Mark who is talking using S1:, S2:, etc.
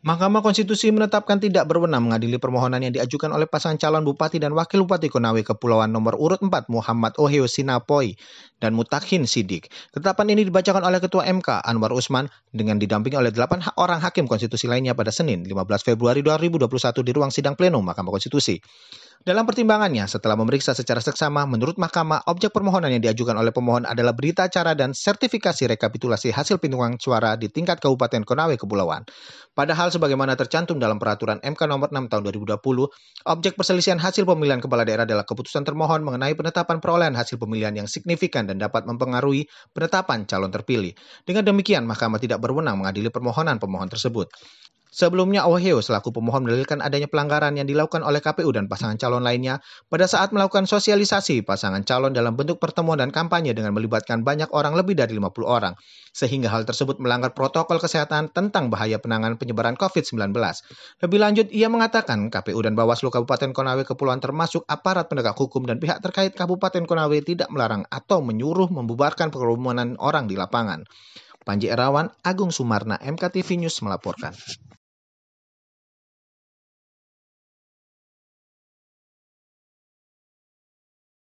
S1: Mahkamah Konstitusi menetapkan tidak berwenang mengadili permohonan yang diajukan oleh pasangan calon bupati dan wakil bupati Konawe Kepulauan nomor urut 4 Muhammad Oheo Sinapoi dan Mutakhin Sidik. Ketetapan ini dibacakan oleh Ketua MK Anwar Usman dengan didampingi oleh 8 orang hakim konstitusi lainnya pada Senin 15 Februari 2021 di ruang sidang pleno Mahkamah Konstitusi. Dalam pertimbangannya, setelah memeriksa secara seksama, menurut mahkamah, objek permohonan yang diajukan oleh pemohon adalah berita acara dan sertifikasi rekapitulasi hasil pintuan suara di tingkat Kabupaten Konawe, Kepulauan. Padahal sebagaimana tercantum dalam peraturan MK nomor 6 tahun 2020, objek perselisihan hasil pemilihan kepala daerah adalah keputusan termohon mengenai penetapan perolehan hasil pemilihan yang signifikan dan dapat mempengaruhi penetapan calon terpilih. Dengan demikian, mahkamah tidak berwenang mengadili permohonan pemohon tersebut. Sebelumnya, Ohio selaku pemohon mendalilkan adanya pelanggaran yang dilakukan oleh KPU dan pasangan calon lainnya pada saat melakukan sosialisasi pasangan calon dalam bentuk pertemuan dan kampanye dengan melibatkan banyak orang lebih dari 50 orang, sehingga hal tersebut melanggar protokol kesehatan tentang bahaya penanganan penyebaran COVID-19. Lebih lanjut, ia mengatakan KPU dan Bawaslu Kabupaten Konawe Kepulauan termasuk aparat penegak hukum dan pihak terkait Kabupaten Konawe tidak melarang atau menyuruh membubarkan kerumunan orang di lapangan. Panji Erawan, Agung Sumarna, MKTV News melaporkan.